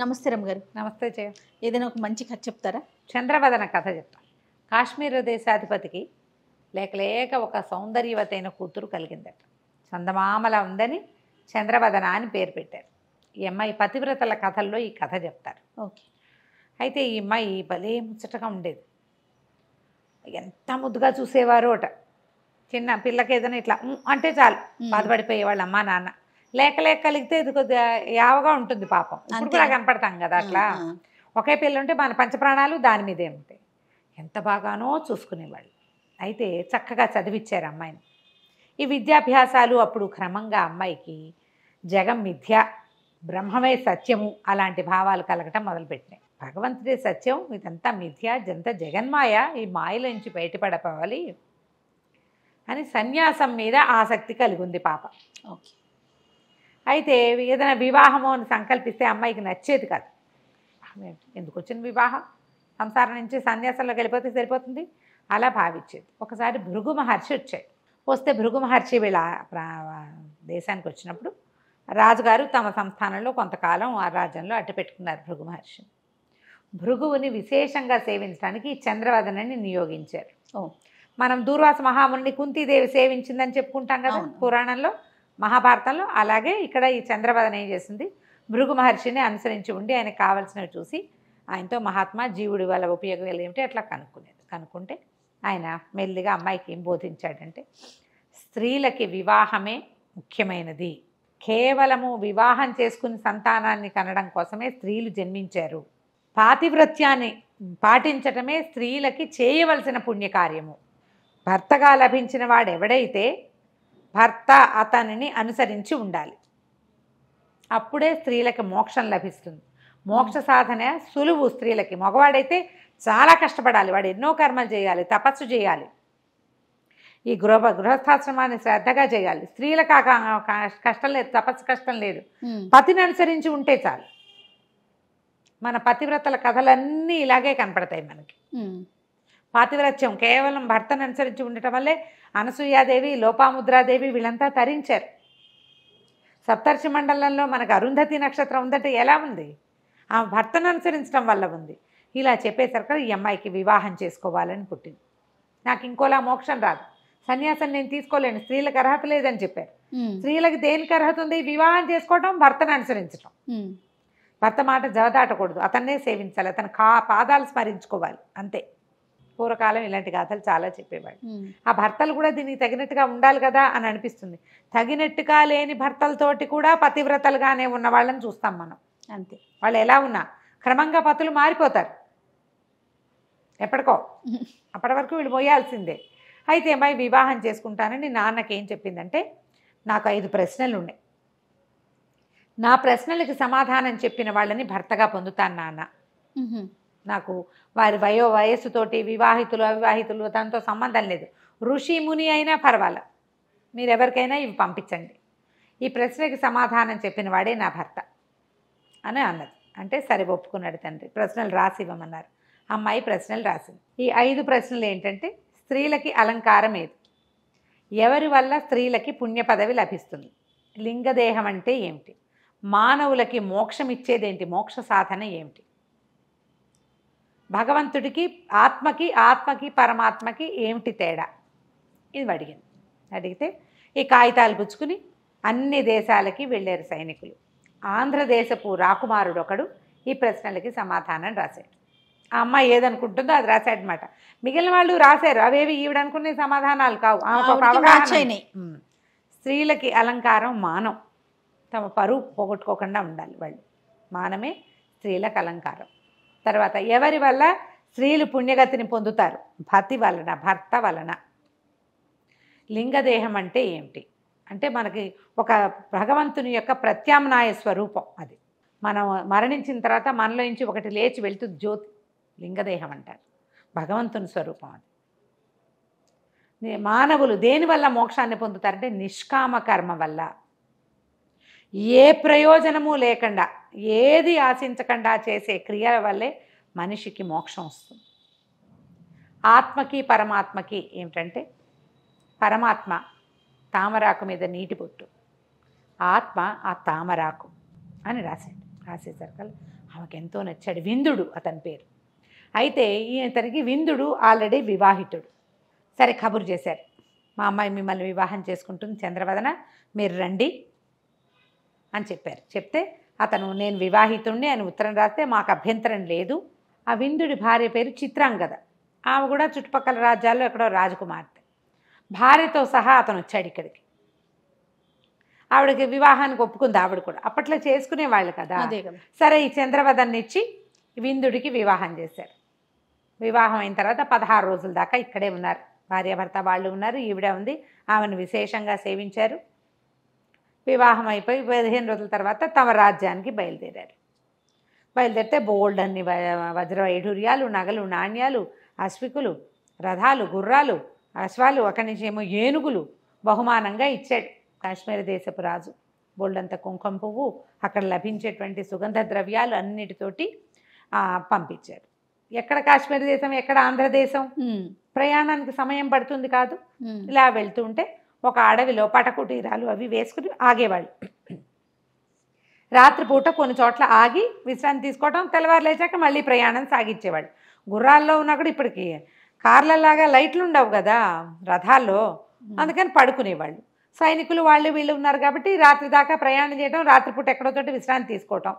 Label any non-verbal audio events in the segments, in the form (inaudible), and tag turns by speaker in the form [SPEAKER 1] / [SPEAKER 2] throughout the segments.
[SPEAKER 1] నమస్తే రమ్మ గారు నమస్తే జయ ఏదైనా ఒక మంచి కథ చెప్తారా చంద్రవదన కథ చెప్తా కాశ్మీర్ దేశాధిపతికి లేక లేక ఒక సౌందర్యవతైన కూతురు కలిగిందట చందమామల ఉందని చంద్రవదన అని పేరు పెట్టారు ఈ అమ్మాయి పతివ్రతల కథల్లో ఈ కథ చెప్తారు ఓకే అయితే ఈ అమ్మాయి భలే ముచ్చటగా ఉండేది ఎంత ముద్దుగా చూసేవారు అట చిన్న పిల్లకి ఏదైనా ఇట్లా అంటే చాలు బాధపడిపోయేవాళ్ళు అమ్మా నాన్న లేక లేక కలిగితే ఇది కొద్దిగా యావగా ఉంటుంది పాపం ఇప్పుడు కూడా కనపడతాం కదా అట్లా ఒకే పిల్ల ఉంటే మన పంచప్రాణాలు దాని మీదే ఉంటాయి ఎంత బాగానో చూసుకునేవాళ్ళు అయితే చక్కగా చదివిచ్చారు అమ్మాయిని ఈ విద్యాభ్యాసాలు అప్పుడు క్రమంగా అమ్మాయికి జగం మిథ్య బ్రహ్మమే సత్యము అలాంటి భావాలు కలగటం మొదలుపెట్టినాయి భగవంతుడే సత్యం ఇదంతా మిథ్య జంత జగన్మాయ ఈ మాయలోంచి బయటపడపోవాలి అని సన్యాసం మీద ఆసక్తి కలిగి ఉంది పాప ఓకే అయితే ఏదైనా వివాహము అని సంకల్పిస్తే అమ్మాయికి నచ్చేది కాదు ఎందుకు వచ్చింది వివాహం సంసారం నుంచి సన్యాసంలోకి వెళ్ళిపోతే సరిపోతుంది అలా భావించేది ఒకసారి భృగు మహర్షి వచ్చాయి వస్తే భృగు మహర్షి వీళ్ళ దేశానికి వచ్చినప్పుడు రాజుగారు తమ సంస్థానంలో కొంతకాలం ఆ రాజ్యంలో పెట్టుకున్నారు భృగు మహర్షిని భృగువుని విశేషంగా సేవించడానికి చంద్రవదనని నియోగించారు మనం దూర్వాస మహాముని కుంతీదేవి సేవించిందని చెప్పుకుంటాం కదా పురాణంలో మహాభారతంలో అలాగే ఇక్కడ ఈ చంద్రవదన ఏం చేసింది భృగు మహర్షిని అనుసరించి ఉండి ఆయనకు కావలసినవి చూసి ఆయనతో మహాత్మా జీవుడి వల్ల ఉపయోగాలు ఏమిటి అట్లా కనుక్కునేది కనుక్కుంటే ఆయన మెల్లిగా అమ్మాయికి ఏం బోధించాడంటే స్త్రీలకి వివాహమే ముఖ్యమైనది కేవలము వివాహం చేసుకుని సంతానాన్ని కనడం కోసమే స్త్రీలు జన్మించారు పాతివ్రత్యాన్ని పాటించటమే స్త్రీలకి చేయవలసిన పుణ్యకార్యము భర్తగా లభించిన వాడెవడైతే భర్త అతనిని అనుసరించి ఉండాలి అప్పుడే స్త్రీలకి మోక్షం లభిస్తుంది మోక్ష సాధన సులువు స్త్రీలకి మగవాడైతే చాలా కష్టపడాలి వాడు ఎన్నో కర్మలు చేయాలి తపస్సు చేయాలి ఈ గృహ గృహస్థాశ్రమాన్ని శ్రద్ధగా చేయాలి స్త్రీలకు కష్టం లేదు తపస్సు కష్టం లేదు పతిని అనుసరించి ఉంటే చాలు మన పతివ్రతల కథలన్నీ ఇలాగే కనపడతాయి మనకి పాతివ్రత్యం కేవలం భర్తను అనుసరించి ఉండటం వల్లే అనసూయాదేవి లోపాముద్రాదేవి వీళ్ళంతా తరించారు సప్తర్షి మండలంలో మనకు అరుంధతి నక్షత్రం ఉందంటే ఎలా ఉంది ఆ భర్తను అనుసరించడం వల్ల ఉంది ఇలా చెప్పేసరికి ఈ అమ్మాయికి వివాహం చేసుకోవాలని పుట్టింది నాకు ఇంకోలా మోక్షం రాదు సన్యాసం నేను తీసుకోలేను స్త్రీలకు అర్హత లేదని చెప్పారు స్త్రీలకు దేనికి అర్హత ఉంది వివాహం చేసుకోవడం భర్తను అనుసరించడం భర్త మాట జవదాటకూడదు అతన్నే సేవించాలి అతని కా పాదాలు స్మరించుకోవాలి అంతే పూర్వకాలం ఇలాంటి గాథలు చాలా చెప్పేవాడు ఆ భర్తలు కూడా దీనికి తగినట్టుగా ఉండాలి కదా అని అనిపిస్తుంది తగినట్టుగా లేని భర్తలతోటి కూడా పతివ్రతలుగానే ఉన్న వాళ్ళని చూస్తాం మనం అంతే వాళ్ళు ఎలా ఉన్నా క్రమంగా పతులు మారిపోతారు ఎప్పటికో (laughs) అప్పటి వరకు వీళ్ళు పోయాల్సిందే అయితే అమ్మాయి వివాహం చేసుకుంటానని నాన్నకేం చెప్పిందంటే నాకు ఐదు ప్రశ్నలు ఉన్నాయి నా ప్రశ్నలకి సమాధానం చెప్పిన వాళ్ళని భర్తగా పొందుతాను నాన్న నాకు వారి వయో వయస్సుతోటి వివాహితులు అవివాహితులు దాంతో సంబంధం లేదు ఋషి ముని అయినా పర్వాలా మీరు ఎవరికైనా ఇవి పంపించండి ఈ ప్రశ్నకి సమాధానం చెప్పిన వాడే నా భర్త అని అన్నది అంటే సరే ఒప్పుకున్నాడు తండ్రి ప్రశ్నలు రాసి ఇవ్వమన్నారు అమ్మాయి ప్రశ్నలు రాసింది ఈ ఐదు ప్రశ్నలు ఏంటంటే స్త్రీలకి అలంకారం ఏది ఎవరి వల్ల స్త్రీలకి పుణ్య పదవి లభిస్తుంది లింగదేహం అంటే ఏమిటి మానవులకి మోక్షం ఇచ్చేదేంటి మోక్ష సాధన ఏమిటి భగవంతుడికి ఆత్మకి ఆత్మకి పరమాత్మకి ఏమిటి తేడా ఇది అడిగింది అడిగితే ఈ కాగితాలు గుచ్చుకుని అన్ని దేశాలకి వెళ్ళారు సైనికులు ఆంధ్రదేశపు రాకుమారుడు ఒకడు ఈ ప్రశ్నలకి సమాధానం రాశాడు ఆ అమ్మాయి ఏదనుకుంటుందో అది రాశాడనమాట మిగిలిన వాళ్ళు రాశారు అవేవి ఈవిడనుకునే సమాధానాలు కావు అవగాహన స్త్రీలకి అలంకారం మానం తమ పరువు పోగొట్టుకోకుండా ఉండాలి వాళ్ళు మానమే స్త్రీలకు అలంకారం తర్వాత ఎవరి వల్ల స్త్రీలు పుణ్యగతిని పొందుతారు భతి వలన భర్త వలన లింగదేహం అంటే ఏమిటి అంటే మనకి ఒక భగవంతుని యొక్క ప్రత్యామ్నాయ స్వరూపం అది మనం మరణించిన తర్వాత మనలో నుంచి ఒకటి లేచి వెళ్తుంది జ్యోతి లింగదేహం అంటారు భగవంతుని స్వరూపం అది మానవులు దేనివల్ల మోక్షాన్ని పొందుతారంటే నిష్కామ కర్మ వల్ల ఏ ప్రయోజనము లేకుండా ఏది ఆశించకుండా చేసే క్రియల వల్లే మనిషికి మోక్షం వస్తుంది ఆత్మకి పరమాత్మకి ఏమిటంటే పరమాత్మ తామరాకు మీద నీటి బొట్టు ఆత్మ ఆ తామరాకు అని రాశాడు రాసేసరికల్ ఆమెకు ఎంతో నచ్చాడు విందుడు అతని పేరు అయితే ఈతనికి విందుడు ఆల్రెడీ వివాహితుడు సరే కబురు చేశారు మా అమ్మాయి మిమ్మల్ని వివాహం చేసుకుంటుంది చంద్రవదన మీరు రండి అని చెప్పారు చెప్తే అతను నేను వివాహితుణ్ణి అని ఉత్తరం రాస్తే మాకు అభ్యంతరం లేదు ఆ విందుడి భార్య పేరు చిత్రాంగద ఆమె కూడా చుట్టుపక్కల రాజ్యాల్లో ఎక్కడో రాజకుమార్తె భార్యతో సహా అతను వచ్చాడు ఇక్కడికి ఆవిడకి వివాహానికి ఒప్పుకుంది ఆవిడ కూడా అప్పట్లో చేసుకునే వాళ్ళు కదా సరే ఈ చంద్రవదన్ని ఇచ్చి విందుడికి వివాహం చేశారు వివాహం అయిన తర్వాత పదహారు రోజుల దాకా ఇక్కడే ఉన్నారు భార్యాభర్త వాళ్ళు ఉన్నారు ఈవిడే ఉంది ఆమెను విశేషంగా సేవించారు వివాహం అయిపోయి పదిహేను రోజుల తర్వాత తమ రాజ్యానికి బయలుదేరారు బయలుదేరితే బోల్డ్ అన్ని వజ్ర వైఢూర్యాలు నగలు నాణ్యాలు అశ్వికులు రథాలు గుర్రాలు అశ్వాలు అక్కడి నుంచి ఏమో ఏనుగులు బహుమానంగా ఇచ్చాడు కాశ్మీర దేశపు రాజు బోల్డంత కుంకుమ పువ్వు అక్కడ లభించేటువంటి సుగంధ ద్రవ్యాలు అన్నిటితోటి పంపించారు ఎక్కడ కాశ్మీర్ దేశం ఎక్కడ ఆంధ్రదేశం ప్రయాణానికి సమయం పడుతుంది కాదు ఇలా వెళ్తూ ఉంటే ఒక అడవిలో పటకుటీరాలు అవి వేసుకుని ఆగేవాళ్ళు రాత్రిపూట కొన్ని చోట్ల ఆగి విశ్రాంతి తీసుకోవటం తెల్లవారు లేచాక మళ్ళీ ప్రయాణం సాగించేవాళ్ళు గుర్రాల్లో ఉన్నప్పుడు కూడా ఇప్పటికి కార్లలాగా లైట్లు ఉండవు కదా రథాల్లో అందుకని పడుకునేవాళ్ళు సైనికులు వాళ్ళు వీళ్ళు ఉన్నారు కాబట్టి రాత్రి దాకా ప్రయాణం చేయడం రాత్రిపూట ఎక్కడో తోటి విశ్రాంతి తీసుకోవటం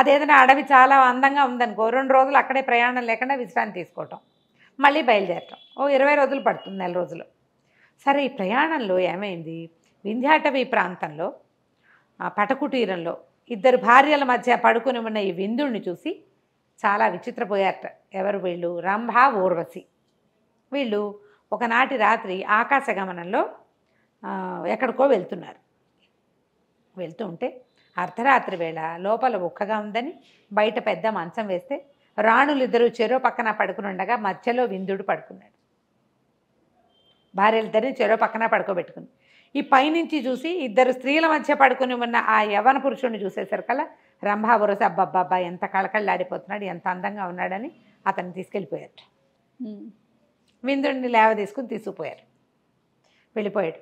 [SPEAKER 1] అదేదైనా అడవి చాలా అందంగా ఉందనుకో రెండు రోజులు అక్కడే ప్రయాణం లేకుండా విశ్రాంతి తీసుకోవటం మళ్ళీ బయలుదేరటం ఓ ఇరవై రోజులు పడుతుంది నెల రోజులు సరే ఈ ప్రయాణంలో ఏమైంది వింధ్యాటవి ప్రాంతంలో పటకుటీరంలో ఇద్దరు భార్యల మధ్య పడుకుని ఉన్న ఈ విందుడిని చూసి చాలా విచిత్రపోయారట ఎవరు వీళ్ళు రంభ ఊర్వశి వీళ్ళు ఒకనాటి రాత్రి ఆకాశగమనంలో ఎక్కడికో వెళ్తున్నారు వెళ్తూ ఉంటే అర్ధరాత్రి వేళ లోపల ఒక్కగా ఉందని బయట పెద్ద మంచం వేస్తే రాణులిద్దరూ చెరో పక్కన పడుకుని ఉండగా మధ్యలో విందుడు పడుకున్నాడు ఇద్దరిని చెరో పక్కన పడుకోబెట్టుకుంది ఈ పైనుంచి చూసి ఇద్దరు స్త్రీల మధ్య పడుకుని ఉన్న ఆ యవన పురుషుడిని చూసేసరికల్లా రంభా బురస అబ్బబ్బబ్బా ఎంత కళకళ్ళాడిపోతున్నాడు ఎంత అందంగా ఉన్నాడని అతన్ని తీసుకెళ్ళిపోయాడు విందుడిని లేవ తీసుకుని తీసుకుపోయారు వెళ్ళిపోయాడు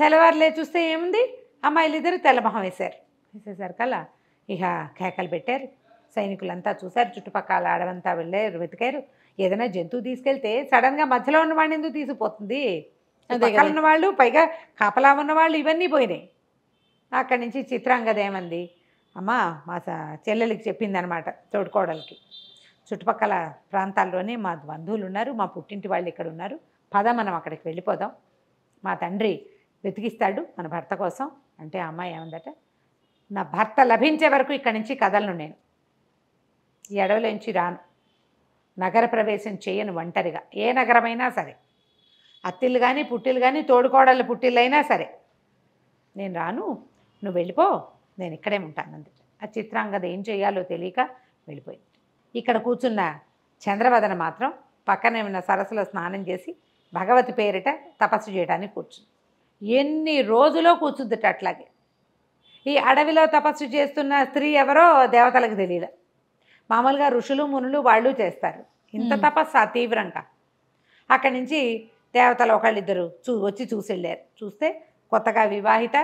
[SPEAKER 1] తెల్లవారులే చూస్తే ఏముంది అమ్మాయిలు ఇద్దరు తెల్లమొహం వేశారు వేసేసరికల్లా ఇక కేకలు పెట్టారు సైనికులంతా చూశారు చుట్టుపక్కల అడవంతా వెళ్ళారు వెతికారు ఏదైనా జంతువు తీసుకెళ్తే సడన్గా మధ్యలో ఉన్నవాడిని ఎందుకు తీసిపోతుంది ఉన్నవాళ్ళు పైగా కాపలా ఉన్నవాళ్ళు ఇవన్నీ పోయినాయి అక్కడి నుంచి చిత్రాంగదేమంది అమ్మ మా చెల్లెలికి చెప్పిందనమాట తోడుకోవడానికి చుట్టుపక్కల ప్రాంతాల్లోనే మా బంధువులు ఉన్నారు మా పుట్టింటి వాళ్ళు ఇక్కడ ఉన్నారు పద మనం అక్కడికి వెళ్ళిపోదాం మా తండ్రి వెతికిస్తాడు మన భర్త కోసం అంటే అమ్మాయి ఏమందట నా భర్త లభించే వరకు ఇక్కడి నుంచి కదలను నేను ఎడవలోంచి రాను నగర ప్రవేశం చేయను ఒంటరిగా ఏ నగరమైనా సరే అత్తిళ్ళు కానీ పుట్టిలు కానీ తోడుకోడళ్ళ పుట్టిళ్ళైనా సరే నేను రాను నువ్వు వెళ్ళిపో నేను ఇక్కడే ఉంటానంది ఆ చిత్రాంగద ఏం చేయాలో తెలియక వెళ్ళిపోయింది ఇక్కడ కూర్చున్న చంద్రవదన మాత్రం పక్కనే ఉన్న సరస్సులో స్నానం చేసి భగవతి పేరిట తపస్సు చేయడానికి కూర్చుంది ఎన్ని రోజులో కూర్చుందిట అట్లాగే ఈ అడవిలో తపస్సు చేస్తున్న స్త్రీ ఎవరో దేవతలకు తెలియలే మామూలుగా ఋషులు మునులు వాళ్ళు చేస్తారు ఇంత తపస్సు తీవ్రంగా అక్కడి నుంచి దేవతలు ఒకళ్ళిద్దరు చూ వచ్చి చూసి వెళ్ళారు చూస్తే కొత్తగా వివాహిత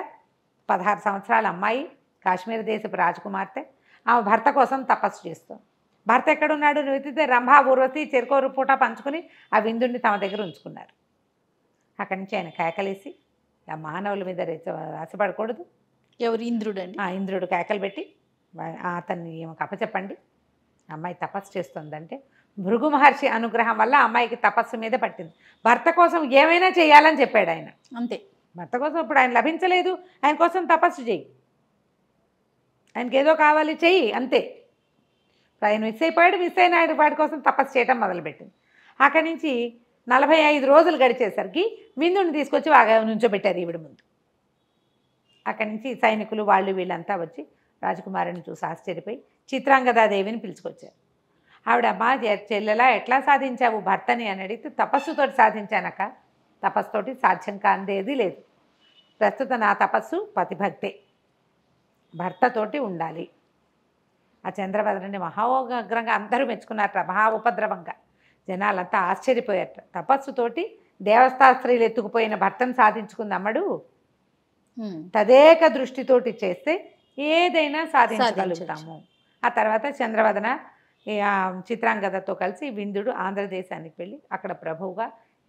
[SPEAKER 1] పదహారు సంవత్సరాల అమ్మాయి కాశ్మీర్ దేశపు రాజకుమార్తె ఆమె భర్త కోసం తపస్సు చేస్తుంది భర్త ఎక్కడున్నాడు వెతితే రంభా ఊర్వశి చెరుకోరు పూట పంచుకుని ఆ విందుని తమ దగ్గర ఉంచుకున్నారు అక్కడి నుంచి ఆయన కేకలేసి ఆ మానవుల మీద ఆశపడకూడదు ఎవరు ఇంద్రుడు ఆ ఇంద్రుడు కేకలు పెట్టి అతన్ని కప్ప చెప్పండి అమ్మాయి తపస్సు చేస్తుందంటే భృగు మహర్షి అనుగ్రహం వల్ల అమ్మాయికి తపస్సు మీద పట్టింది భర్త కోసం ఏమైనా చేయాలని చెప్పాడు ఆయన అంతే భర్త కోసం ఇప్పుడు ఆయన లభించలేదు ఆయన కోసం తపస్సు చెయ్యి ఆయనకి ఏదో కావాలి చెయ్యి అంతే ఇప్పుడు ఆయన మిస్ అయిపోయాడు మిస్ అయిన ఆయన వాడి కోసం తపస్సు చేయటం మొదలుపెట్టింది అక్కడి నుంచి నలభై ఐదు రోజులు గడిచేసరికి మిందుని తీసుకొచ్చి బాగా నుంచోబెట్టారు ఈవిడ ముందు అక్కడి నుంచి సైనికులు వాళ్ళు వీళ్ళంతా వచ్చి రాజకుమారిని చూసి ఆశ్చర్యపోయి చిత్రాంగదాదేవిని పిలుచుకొచ్చారు ఆవిడమ్మా చెల్లెలా ఎట్లా సాధించావు భర్తని అని అడిగితే తపస్సుతో సాధించానక తపస్సుతోటి సాధ్యం కాందేది లేదు ప్రస్తుత నా తపస్సు పతిభక్తే భర్తతోటి ఉండాలి ఆ చంద్రభద్రని మహాగ్రంగా అందరూ మెచ్చుకున్నారట మహా ఉపద్రవంగా జనాలంతా ఆశ్చర్యపోయారట తపస్సుతోటి దేవస్థాస్త్రీలు స్త్రీలు ఎత్తుకుపోయిన భర్తను సాధించుకుంది అమ్మడు తదేక దృష్టితోటి చేస్తే ఏదైనా సాధించగలుగుతాము ఆ తర్వాత చంద్రవదన చిత్రాంగతతో కలిసి విందుడు ఆంధ్రదేశానికి వెళ్ళి అక్కడ ప్రభువుగా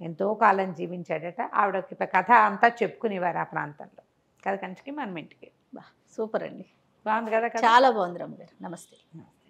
[SPEAKER 1] ఎంతో కాలం జీవించాడట ఆవిడ కథ అంతా చెప్పుకునేవారు ఆ ప్రాంతంలో కథ కంచికి మనం ఇంటికి బా సూపర్ అండి బాగుంది కదా చాలా బాగుంది రమ్మ గారు నమస్తే